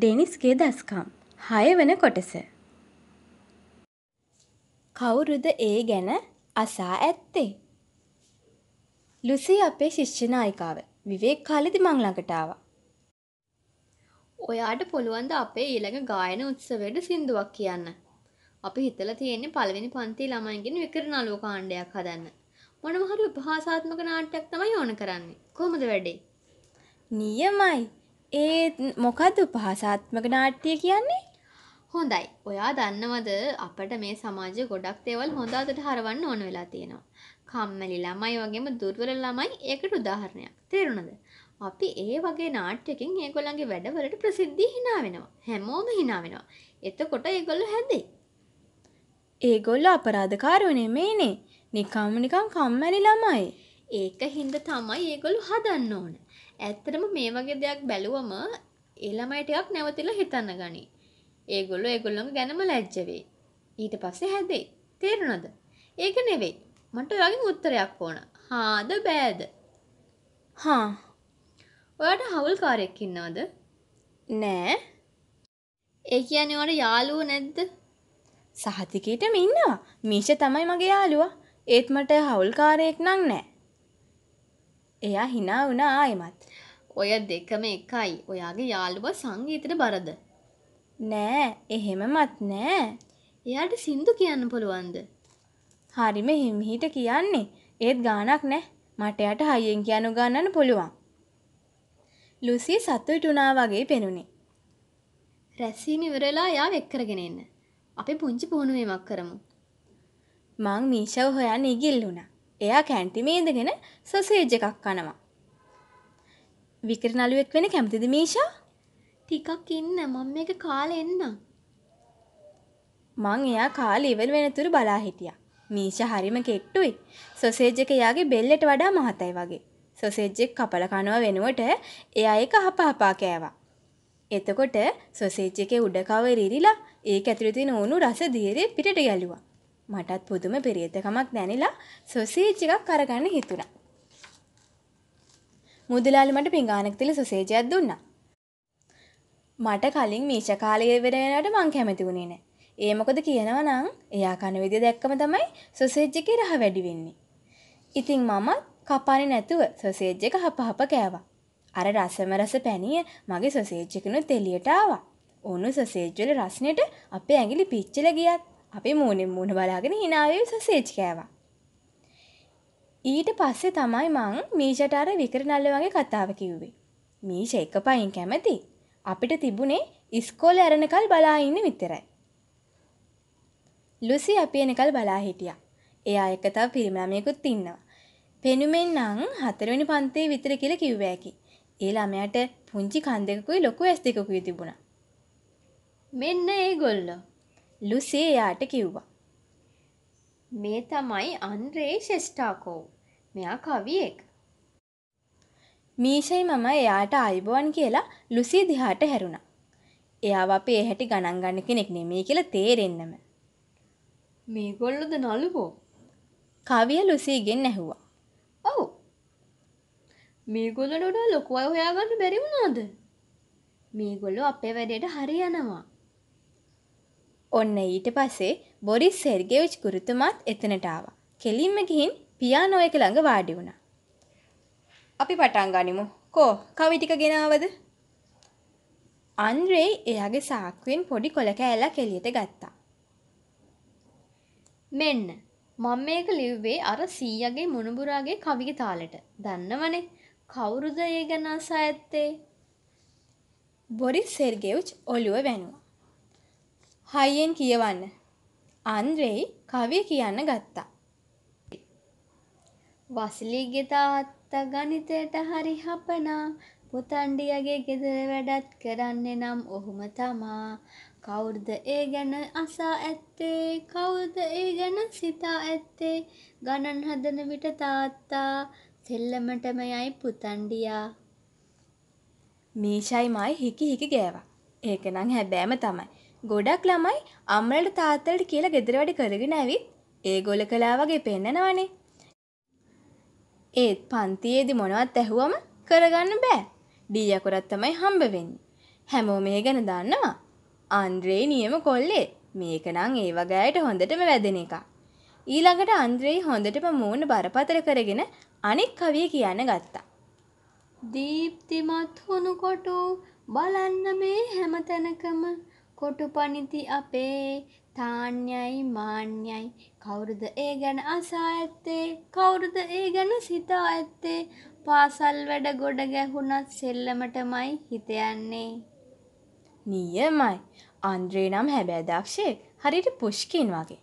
ඩෙනිස්ගේ දස්කම් හය වන කොටස කවුරුද ඒ ගැන අසා ඇත්තේ ලුසි අපේ ශිෂ්‍යනායිකාව විවේක් කාලෙදි මං ළඟටාව ඔයාට පුළුවන්ද අපේ ඊළඟ ගායන උත්සවයට සින්දුවක් කියන්න අපි හිතලා තියෙන්නේ පළවෙනි පන්ති ළමයින්ගෙන් විකරණ අලුව කාණ්ඩයක් හදන්න මොනම හරි උපහාසාත්මක නාට්‍යයක් තමයි ඕන කරන්නේ කොහොමද වැඩේ නියමයි ඒ මොකක්ද උපහාසාත්මක නාට්‍යය කියන්නේ හොඳයි ඔයා දන්නවද අපට මේ සමාජය ගොඩක් දේවල් හොඳාදට හරවන්න ඕන වෙලා තියෙනවා. කම්මැලි ළමයි වගේම දුර්වල ළමයි ඒකට උදාහරණයක්. තේරුණද? අපි ඒ වගේ නාට්‍යකින් ඒගොල්ලන්ගේ වැඩවලට ප්‍රසිද්ධිය hina වෙනවා. හැමෝම hina වෙනවා. එතකොට ඒගොල්ලෝ හැදෙයි. ඒගොල්ලෝ අපරාධකාරයෝ නෙමෙයිනේ. නිකම්ම නිකම් කම්මැලි ළමයි. ඒක හින්දා තමයි ඒගොල්ලෝ හදන්න ඕනේ. ඇත්තටම මේ වගේ දෙයක් බැලුවම එළමයිටයක් නැවතිලා හිතන්න ගනි. ඒගොල්ලෝ ඒගොල්ලොම ගැනම ලැජ්ජවෙයි. ඊට පස්සේ හැදේ. තේරුණද? ඒක නෙවෙයි. මට ඔයාගෙන් උත්තරයක් ඕන. හාද බෑද? හා. ඔයාට හවුල්කාරයෙක් ඉන්නවද? නෑ. ඒ කියන්නේ ඔයාට යාළුවෝ නැද්ද? සහතිකීටම ඉන්නවා. මීෂ තමයි මගේ යාළුවා. ඒත් මට හවුල්කාරයෙක් නම් නෑ. එයා හිනා වුණ ආයමත්. ඔය දෙකම එකයි ඔයාගේ යාළුව සංගීතට බරද. නෑ එහෙමමත් නෑ. එයාට සින්දු කියන්න පුළුවන්ද. හරිම හිමිහිට කියන්නේ ඒත් ගානක් නෑ මට යට හයියෙන් කියනු ගන්නන්න පුළුවන්. ලුසි සත්තුටුනා වගේ පෙනුනේ. රැස්සීම ඉවරලා යා වෙක්කරගෙන එන්න. අපි පුංචි පුහුණුවීමක් කරමු. මං මීෂව හොයන්න ඉගිල්ලුණා. එයා කැන්ටිමේ ඉඳගෙන සොසේජ් එකක් කනවා. විකිරි නළුවෙක් වෙන කැමතිද මීෂා? ටිකක් ඉන්න මම මේක කාලේ එන්නම්. මං එයා කාලේ ඉවර වෙනතුරු බලා හිටියා. මීෂා හරිම කෙට්ටුයි. සොසේජ් එක එයාගේ බෙල්ලට වඩා මහතයි වගේ. සොසේජ් එක කපලා කනවා වෙනුවට එයා ඒක හපහපා කෑවා. එතකොට සොසේජ් එකේ උඩ කව රිරිලා ඒක ඇතුලේ තියෙන උණු රස දියරේ පිටට ගැලුවා. මටත් පුදුම පිරියතකමක් දැනිලා සොසේජ් එකක් කරගන්න හිතුණා. මුදලාලි මට පිඟානක් තිල සොසේජයක් දුන්නා. මට කලින් මීෂ කාලයේ වෙන වෙනට මං කැමති වුණේ නැහැ. ඒ මොකද කියනවා නම් එයා කන විදිය දැක්කම තමයි සොසේජ් එකේ රහ වැඩි වෙන්නේ. ඉතින් මමත් කපන්නේ නැතුව සොසේජ් එක හපහප කෑවා. අර රසම රස පැණිය මගේ සොසේජ් එකනොත් එළියට ආවා. උණු සොසේජ් වල රසනෙට අපේ ඇඟිලි පිච්චිලා ගියත් අපි මූුණින් මූුණ බලාගෙන හිනාවේ සසේච් කෑවා. ඊට පස්සේ තමයි මං මීෂට අර විකරනල්ල වගේ කතාව කිව්වේ. මීෂ එක පයින් කැමති. අපිට තිබුණේ ඉස්කෝල ඇරණකල් බලා ඉන්න විතරයි. ලුසි අපි එනකල් බලා හිටියා. එයා එක තව පිරිමළමයෙකුත් ඉන්නවා. පෙනුමෙන් නම් හතරවෙනි පන්තියේ විතර කියලා කිව්වෑකි. ඒ ළමයාට පුංචි කන් දෙකකුයි ලොකු ඇස් දෙකකුයි තිබුණා. මෙන්න ඒගොල්ලෝ ලුසි එයාට කිව්වා. මේ තමයි අන්ද්‍රේ ශෙෂ්ඨාකෝව්. මෙයා කවියෙක්. මීෂයි මම එයාට ආයිබෝන් කියලා ලුසි දිහාට හැරුණා. එයාව අපි එහෙටි ගණන් ගන්න කෙනෙක් නෙමෙයි කියලා තේරෙන්නම. මේගොල්ලොද නළුවෝ? කවිය ලුසිගෙන් ඇහුවා. ඔව්. මේගොල්ලෝ වඩා ලොකු අය හොයාගන්න බැරි වුණාද? මේගොල්ලෝ අපේ වැඩේට හරියනවා. ඔන්න ඊට පස්සේ බොරිස් සෙර්ගෙවිච් ගුරුතුමාත් එතනට ආවා. කෙලින්ම ගිහින් පියානෝ එක ළඟ වාඩි වුණා. අපි පටන් ගනිමු. කෝ කවි ටික ගෙනාවද? අන්ද්‍රේ එයාගේ සාක්කුවෙන් පොඩි කොල කෑල්ලක් එළියට ගත්තා. මෙන්න මම මේක ලිව්වේ අර සීයාගේ මුණුබුරාගේ කවිගේ තාලෙට. දන්නවනේ. කවුරුද ඒ ගැන අසා ඇත්තේ? බොරිස් සෙර්ගෙවිච් ඔළුව වැනුවා. හයියෙන් කියවන්න. අන්ද්‍රෙයි කවිය කියන්න ගත්තා. වසලිගේ තාත්තා ගණිතයට හරි හපනා පුතන්ඩියගේ ගෙදර වැඩත් කරන්නේ නම් ඔහුම තමා කවුර්ද ඒ ගැන අසා ඇත්තේ කවුද ඒ ගැන සිතා ඇත්තේ ගණන් හදන විට තාත්තා සෙල්ලමටම යයි පුතන්ඩියා මීෂයිමයි හිකි හිකි ගෑවා ඒක නම් හැබෑම තමයි ගොඩක් ළමයි අම්මලට තාත්තලට කියලා ගෙදර වැඩ කරගෙන ඇවිත් ඒගොල්ල කලා වගේ පෙන්නනවනේ. ඒත් පන්තියේදි මොනවත් ඇහුවම කරගන්න බෑ. ඩී අකුරක් තමයි හම්බ වෙන්නේ. හැමෝම මේ ගැන දන්නවා. අන්ද්‍රේ නියම කොල්ලේ. මේක නම් ඒ වගේයට හොඳටම වැදෙන එක. ඊළඟට අන්ද්‍රේ හොඳටම මූණ බරපතල කරගෙන අනෙක් කවිය කියන්න ගත්තා. දීප්තිමත් හුණු කොටු බලන්න මේ හැම තැනකම කොටු පනිති අපේ තාන්‍යයි මාන්‍යයි කවුරුද ඒ ගැන අසා ඇත්තේ කවුරුද ඒ ගැන සිතා ඇත්තේ පාසල් වැඩ ගොඩ ගැහුණත් සෙල්ලමටමයි හිතයන්නේ. නියමයි අන්ද්‍රේ නම් හැබෑ දක්ෂේ හරිට පුෂ්කින් වගේ.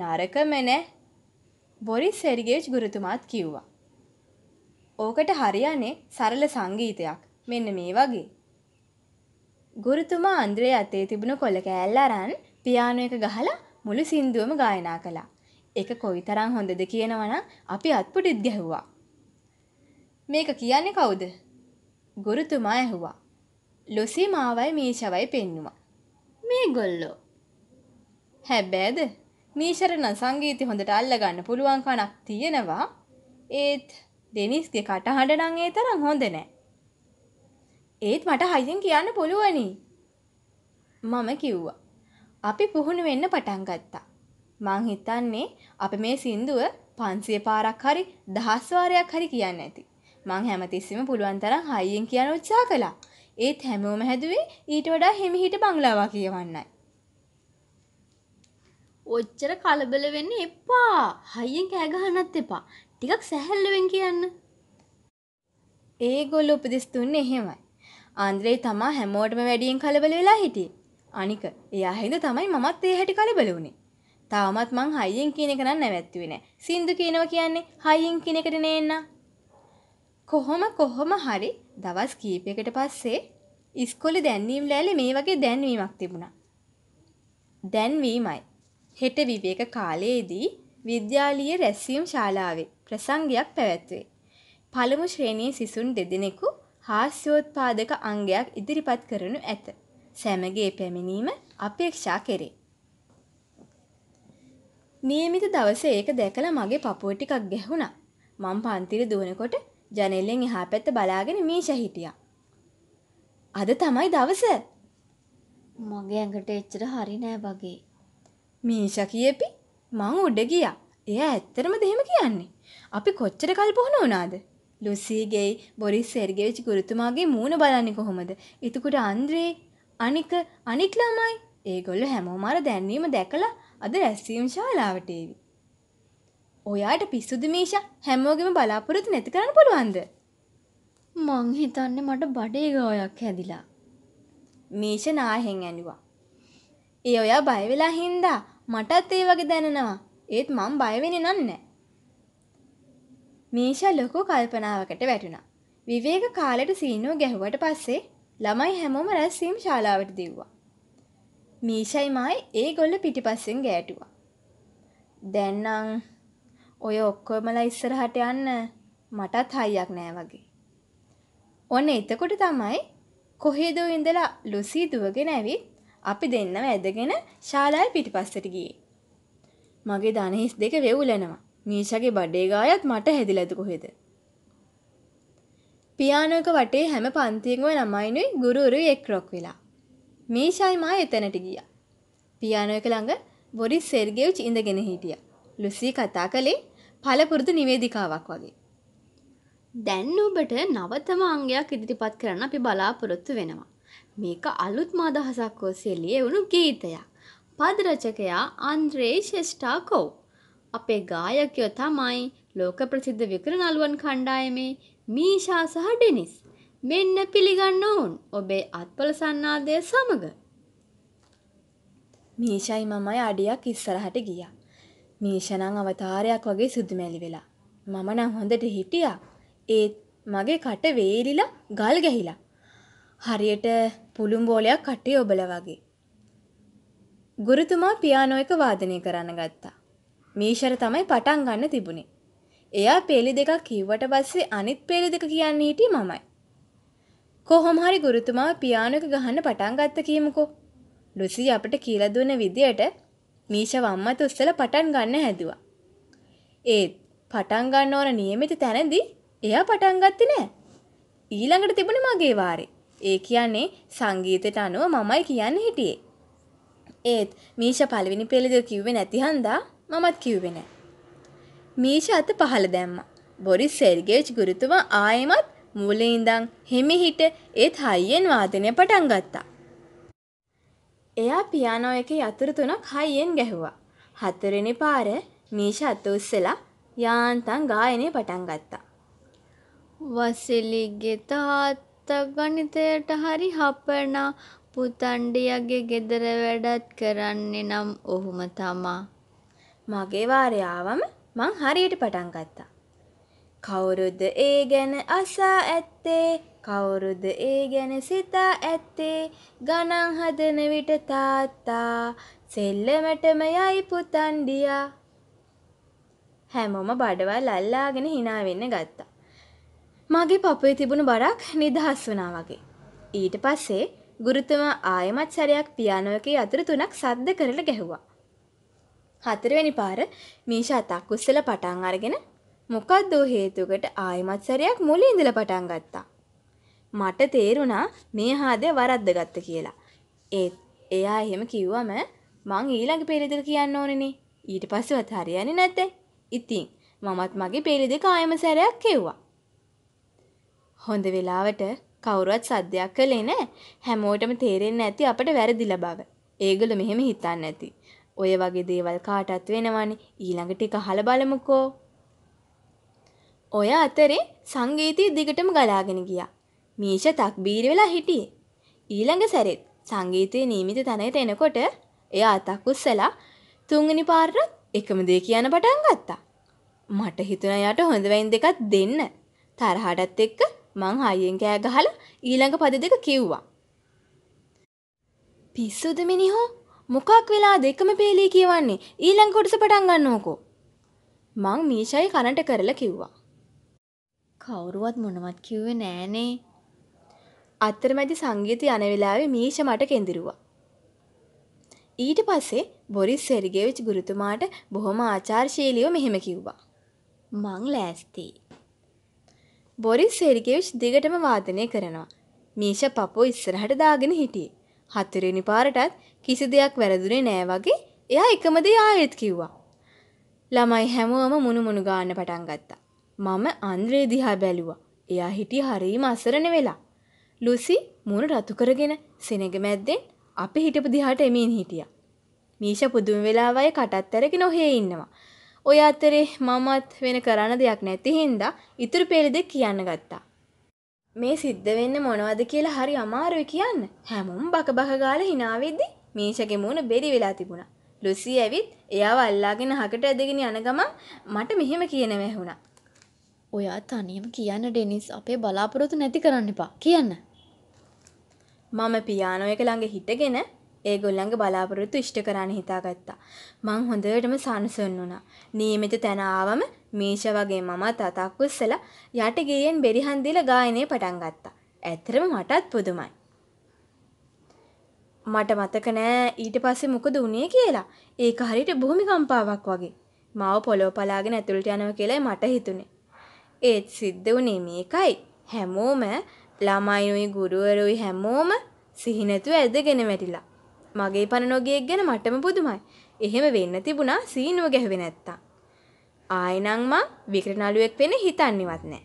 නරකමනෑ බොරි සෙරිගේජ් ගුරුතුමාත් කිව්වා. ඕකට හරියනේ සරල සංගීතයක් මෙන්න මේ වගේ. ගුරුතුමා අන්ද්‍රේ අතේ තිබුණු කොළ කෑල්ල අරන් පියානෝ එක ගහලා මුළු සින්දුවම ගායනා කළා. ඒක කොයිතරම් හොඳද කියනවනම් අපි අත්පුඩිත් ගැහුවා. මේක කියන්නේ කවුද? ගුරුතුමා ඇහුවා. ලොසි මාවයි මීෂවයි පෙන්නුවා. මේගොල්ලෝ. හැබැයිද? මීෂර නම් සංගීතය හොඳට අල්ලගන්න පුළුවන් කණක් තියෙනවා. ඒත් ඩෙනිස්ගේ කටහඬ නම් ඒ තරම් හොඳ නෑ. ඒත් මට හයියෙන් කියන්න පුළුවනි. මම කිව්වා. අපි පුහුණු වෙන්න පටන් ගත්තා. මං හිතන්නේ අපි මේ සින්දුව 500 පාරක් හරි දහස් වාරයක් හරි කියන්න ඇති. මං හැමතිස්සෙම පුළුවන් තරම් හයියෙන් කියන්න උත්සාහ කළා. ඒත් හැමෝම හැදුවේ ඊට වඩා හිමිහිට බංගලාවා කියවන්නයි. ඔච්චර කලබල වෙන්න එපා. හයියෙන් කෑ ගහන්නත් එපා. ටිකක් සැහැල්ලුවෙන් කියන්න. ඒගොල්ලෝ උපදෙස් දුන්නේ එහෙමයි. ආන්ද්‍රේ තමා හැමෝටම වැඩියෙන් කලබල වෙලා හිටියේ. අනික එයා හින්ද තමයි මමත් ඒ හැටි කලබල වුනේ. තාමත් මං හයියෙන් කියන එක නම් නැවැත්තුවේ නෑ. සින්දු කියනවා කියන්නේ හයියෙන් කියන එකට නේන්න. කොහොම කොහොම හරි දවස් කීපයකට පස්සේ ඉස්කෝලේ දැන්වීම් ලෑලි මේ වගේ දැන්වීමක් තිබුණා. දැන්වීමයි. හෙට විවේක කාලයේදී විද්‍යාලීය රැස්වීම් ශාලාවේ ප්‍රසංගයක් පැවැත්වේ. පළමු ශ්‍රේණියේ සිසුන් දෙදෙනෙකු හාස්‍යෝත්පාදක අංගයක් ඉදිරිපත් කරනු ඇත. සැමගේ පැමිණීම අපේක්ෂා කෙරේ. නියමිත දවසේ ඒක දැකලා මගේ පපුව ටිකක් ගැහුණා. මම පන්තිර දුවනකොට ජනෙලෙන් එහා පැත්ත බලාගෙන මීෂා හිටියා. අද තමයි දවස. මගේ ඇඟට එච්චර හරි නෑ වගේ. මීෂා කියපි මං උඩ ගියා. එයා ඇත්තටම දෙහෙම කියන්නේ. අපි කොච්චර කල් පුහුණු වුණාද? ලුසීගේ බොරිස් සෙර්ගෙවිච් ගුරුතුමාගේ මූුණ බලන්නේ කොහොමද. එතකොට අන්ද්‍රේ අනික අනික් ළමයි ඒගොල්ල හැමෝමර දැන්වීම දැකලා අද රැස්වීම් ශාලාවට ඒවි. ඔයාට පිස්සුදු මීෂා හැමෝගෙම බලාපොරොත්තු නැති කරන්න පුළුවන්ද? මං හිතන්නේ මට බඩේ ගායක් හැදිලා. මීෂ නාහෙන් ඇනුවා. ඒ ඔයා බය වෙලා හින්දා මටත් ඒ වගේ දැනෙනවා. ඒත් මං බය වෙන්නේ නැහැ. මීෂා ලොකු කල්පනාවකට වැටුණා. විවේක කාලෙට සීනුව ගැහුවට පස්සේ ළමයි හැමෝම රැස්වීම ශාලාවට දීව්වා. මීෂයි මයි ඒගොල්ල පිටිපස්සෙන් ගෑටුවා. දැන්නම් ඔය ඔක්කොමලා ඉස්සරහට යන්න මටත් හයියක් නෑ වගේ. ඔන්න එතකොට තමයි කොහේද ඉඳලා ලුසී දුවගෙන ඇවිත් අපි දෙන්නම ඇදගෙන ශාලාවේ පිටිපස්සට ගියේ. මගේ දණහිස් දෙක වෙවුලනවා. මීෂාගේ බඩේ ගායත් මට හැදිලාද කොහෙද? පියානෝක වටේ හැම පන්තියකම ළමයිනුයි ගුරුවරුයි එක් රොක් වෙලා. මීෂායි මා එතනට ගියා. පියානෝක ළඟ බොරිස් සෙර්ගෙවිච් ඉඳගෙන හිටියා. ලුසී කතා කළේ පළපුරුදු නිවේදිකාවක් වගේ. දැන් ඔබට නවතම අංගයක් ඉදිරිපත් කරන්න අපි බලාපොරොත්තු වෙනවා. මේක අලුත්ම අදහසක් ඔස්සේ ලියවුණු ගීතයක්. පද රචකයා අන්ද්‍රේ ෂෙස්ටාකෝව්. අපේ ගායකයෝ තමයි ලෝක ප්‍රසිද්ධ විකරණ අලුවන් කණ්ඩායමේ මීෂා සහ ඩෙනිස්. මෙන්න පිළිගන්න ඕන් ඔබේ අත්පල සන්නාදය සමග. මීෂයි මමයි අඩියක් ඉස්සරහට ගියා. මීෂණං අවතාරයක් වගේ සුදුමැලි වෙලා. මම නම් හොඳට හිටියා. ඒත් මගේ කට වේලිලා ගල් ගැහිලා. හරියට පුළුම් බෝලයක් කටේ ඔබලා වගේ. ගුරුතුමා පියානෝ එක වාදනය කරන්න ගත්තා. මීෂර තමයි පටන් ගන්න තිබුණේ. එයා පේලි දෙකක් කිව්වට පස්සේ අනිත් පේලි දෙක කියන්නේ හිටියේ මමයි. කොහොම හරි ගුරුතුමා පියානෝ එක ගහන්න පටන් ගත්ත කීමකෝ. ලුසි අපිට කියලා දුන්න විදියට මීෂා වම්මත උස්සලා පටන් ගන්න හැදුවා. ඒත් පටන් ගන්න ඕන નિયમિત තැනදී එයා පටන් ගත්තේ නෑ. ඊළඟට තිබුණේ මගේ වාරේ. ඒ කියන්නේ සංගීතයට අනුව මමයි කියන්නේ හිටියේ. ඒත් මීෂා පළවෙනි පෙළේද කිව්වේ නැති හන්දා මමත් කිව්වේ නෑ. මීෂා අත පහළ දැම්මා. බොරිස් සෙර්ගේජ් ගුරුතුමා ආයෙමත් මූලේ ඉඳන් හිමිහිට ඒත් හයියෙන් වාදනය පටන් ගත්තා. එයා පියානෝ එකේ යතුරු තුනක් හයියෙන් ගැහුවා. හතරවෙනි පාර මීෂා අත උස්සලා යාන්තම් ගායනය පටන් ගත්තා. වසිලිගේ තාත්තා ගණිතයට හරි හපනා පුතණ්ඩියගේ ගෙදර වැඩත් කරන්නේ නම් ඔහුම තමා. මගේ වාරය ආවම මං හරියට පටන් ගත්තා. කවුරුද ඒ ගැන අසා ඇත්තේ කවුරුද ඒ ගැන සිතා ඇත්තේ ගණන් හදන විට තාත්තා සෙල්ලමටම යයි පුතන්ඩියා හැමෝම බඩවල් අල්ලාගෙන hina වෙන්න ගත්තා මගේ පපුවේ තිබුණු බරක් නිදහස් වුණා වගේ ඊට පස්සේ ගුරුතුමා ආයමත් සැරයක් පියානෝ එකේ අතුරු තුනක් සද්ද කරලා ගැහුවා හතරවෙනි පාර මීෂා අතක් උස්සලා පටන් අරගෙන මොකද්ද හේතුකට ආයෙමත් සැරයක් මුලින් ඉඳලා පටන් ගත්තා. මට තේරුණා මේ හාදය වරද්දගත්ත කියලා. ඒත් එයා එහෙම කිව්වම මං ඊළඟ පෙරේදට කියන්න ඕනේනේ. ඊට පස්සෙවත් හරියන්නේ නැත්තේ. ඉතින් මමත් මගේ පෙරේදේ කායම සැරයක් කෙව්වා. හොඳ වෙලාවට කවුරුවත් සද්දයක් කළේ නැහැ. හැමෝටම තේරෙන්නේ නැති අපිට වැරදිලා බව. ඒගොල්ලෝ මෙහෙම හිතන්නේ නැති. ඔය වගේ දේවල් කාටත් වෙනවනේ ඊළඟ ටික අහලා බලමුකෝ. ඔය අතරේ සංගීතය දිගටම ගලාගෙන ගියා. මීෂ තක්බීර වෙලා හිටියේ. ඊළඟ සැරෙත් සංගීතයේ නියමිත තැනට එනකොට එයා අතක් උස්සලා තුන්වෙනි පාරට එකම දේ කියන පටන් ගත්තා. මට හිතුණා යාට හොඳ වයින් දෙකක් දෙන්න. තරහටත් එක්ක මං හයියෙන් කෑ ගහලා ඊළඟ පද දෙක කිව්වා. පිස්සුද මිනිහෝ මොකක් වෙලා දෙකම පේලී කියවන්නේ ඊළඟ කොටස පටන් ගන්නවකෝ. මං මීෂයි කනට කරලා කිව්වා. කවුරුවත් මොනවත් කිව්වේ නෑනේ. අතරමැදි සංගීතය යන වෙලාවේ මීෂ මට කෙඳිරුවා. ඊට පස්සේ බොරිස් සෙරිගේවිච් ගුරුතුමාට බොහොම ආචාර්ශීලීව මෙහෙම කිව්වා. මං ලෑස්ති. බොරිස් සෙරිගේවිච් දිගටම වාදනය කරනවා. මීෂ පපෝ ඉස්සරහට දාගෙන හිටියේ. හතරවෙනි පාරටත් කිසි දෙයක් වැරදුනේ නෑ වගේ එයා එකම දේ ආයෙත් කිව්වා. ළමයි හැමෝම මුණුමුණු ගන්න පටන් ගත්තා. මම අන්ද්‍රේ දිහා බැලුවා. එයා හිටිය හරීම අසරණ වෙලා. ලුසි මුණ රතු කරගෙන සෙනග මැද්දෙන් අපි හිටපු දිහාට එමින් හිටියා. මීෂ පුදුම වෙලාවයි කටත් ඇරගෙන ඔහේ ඉන්නවා. ඔය අතරේ මමත් වෙන කරන්න දෙයක් නැති හින්දා ඉතුරු පෙරදෙක් කියන්න ගත්තා. මේ සිද්ධ වෙන්න මොනවද කියලා හරි අමාරුයි කියන්න. හැමෝම බක බක ගාලා hina වෙද්දි මීෂගේ මූණ බෙරි වෙලා තිබුණා. ලුසි ඇවිත් එයාව අල්ලාගෙන හකට ඇදගෙන යන ගමන් මට මෙහෙම කියන වැහුණා. ඔයා තනියම කියන්න ඩෙනිස් අපේ බලාපොරොත්තු නැති කරන්න එපා කියන්න. මම පියානෝ එක ළඟ හිටගෙන ඒගොල්ලන්ගේ බලාපොරොත්තු ඉෂ්ට කරන්න හිතාගත්තා. මං හොඳටම සනසන් වුණා. නියමිත තැන ආවම මීෂ වගේ මමත් අතක් උස්සලා යට ගියෙන් බෙරිහන් දීලා ගායනය පටන් ගත්තා. ඇත්තටම මටත් පුදුමයි. මට මතක නෑ ඊට පස්සේ මොකද වුනේ කියලා. ඒක හරියට භූමිකම්පාවක් වගේ. මාව පොළොව පලාගෙන ඇතුළට යනවා කියලායි මට හිතුනේ. ඒත් සිද්ධ වුනේ මේකයි. හැමෝම ළමයිනුයි ගුරුවරුයි හැමෝම සිහිනැතුව ඇදගෙන වැටිලා. මගේ පණ නොගියෙක් ගැන මටම පුදුමයි. එහෙම වෙන්න තිබුණා සීනුව ගැහුවේ නැත්තම්. ආයනං මං විකට නළුවෙක් වෙන හිතන්නවත් නෑ